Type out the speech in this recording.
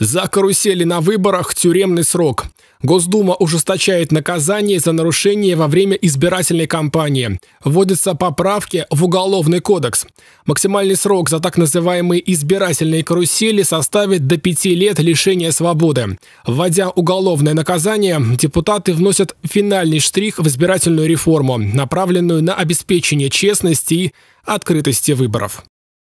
За карусели на выборах тюремный срок. Госдума ужесточает наказание за нарушение во время избирательной кампании. Вводятся поправки в Уголовный кодекс. Максимальный срок за так называемые избирательные карусели составит до пяти лет лишения свободы. Вводя уголовное наказание, депутаты вносят финальный штрих в избирательную реформу, направленную на обеспечение честности и открытости выборов.